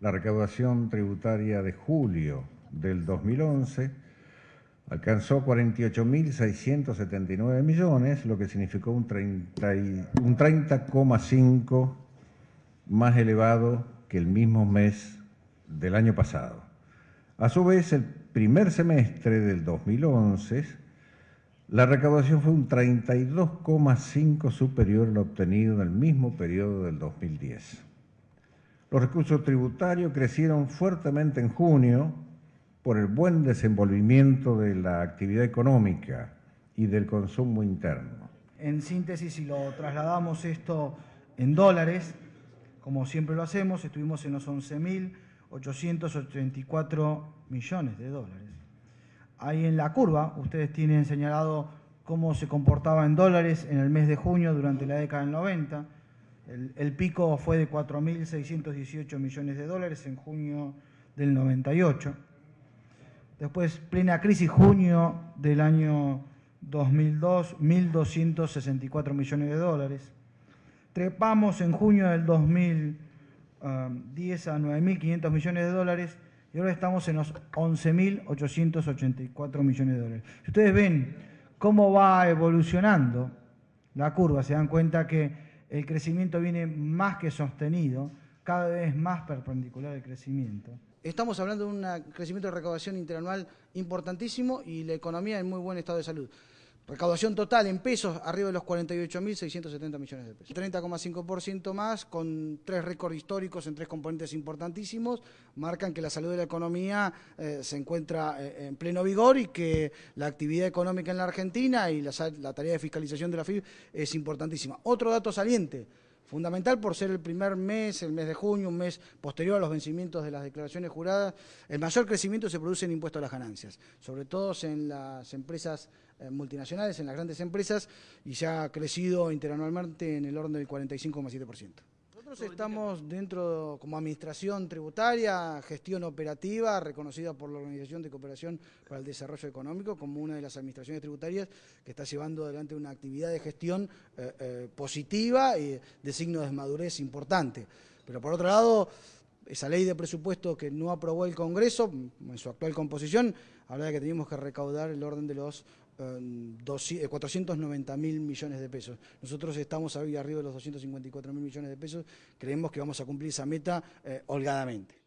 la recaudación tributaria de julio del 2011 alcanzó 48.679 millones, lo que significó un 30,5 un más elevado que el mismo mes del año pasado. A su vez, el primer semestre del 2011, la recaudación fue un 32,5 superior a lo obtenido en el mismo periodo del 2010. Los recursos tributarios crecieron fuertemente en junio por el buen desenvolvimiento de la actividad económica y del consumo interno. En síntesis, si lo trasladamos esto en dólares, como siempre lo hacemos, estuvimos en los 11.884 millones de dólares. Ahí en la curva, ustedes tienen señalado cómo se comportaba en dólares en el mes de junio durante la década del 90 el, pico fue de 4.618 millones de dólares en junio del 98. Después, plena crisis, junio del año 2002, 1.264 millones de dólares. Trepamos en junio del 2010 a 9.500 millones de dólares y ahora estamos en los 11.884 millones de dólares. ustedes ven cómo va evolucionando la curva, se dan cuenta que el crecimiento viene más que sostenido, cada vez más perpendicular al crecimiento. Estamos hablando de un crecimiento de recaudación interanual importantísimo y la economía en muy buen estado de salud. Recaudación total en pesos arriba de los 48.670 millones de pesos. 30,5% más con tres récords históricos en tres componentes importantísimos marcan que la salud de la economía eh, se encuentra eh, en pleno vigor y que la actividad económica en la Argentina y la, la tarea de fiscalización de la FIB es importantísima. Otro dato saliente. Fundamental por ser el primer mes, el mes de junio, un mes posterior a los vencimientos de las declaraciones juradas, el mayor crecimiento se produce en impuestos a las ganancias, sobre todo en las empresas eh, multinacionales, en las grandes empresas, y se ha crecido interanualmente en el orden del 45,7%. Nosotros estamos dentro, como administración tributaria, gestión operativa, reconocida por la Organización de Cooperación para el Desarrollo Económico, como una de las administraciones tributarias que está llevando adelante una actividad de gestión eh, eh, positiva y de signo de madurez importante. Pero por otro lado, esa ley de presupuesto que no aprobó el Congreso, en su actual composición, habla de que teníamos que recaudar el orden de los 490 eh, mil millones de pesos. Nosotros estamos ahí arriba de los 254 mil millones de pesos, creemos que vamos a cumplir esa meta eh, holgadamente.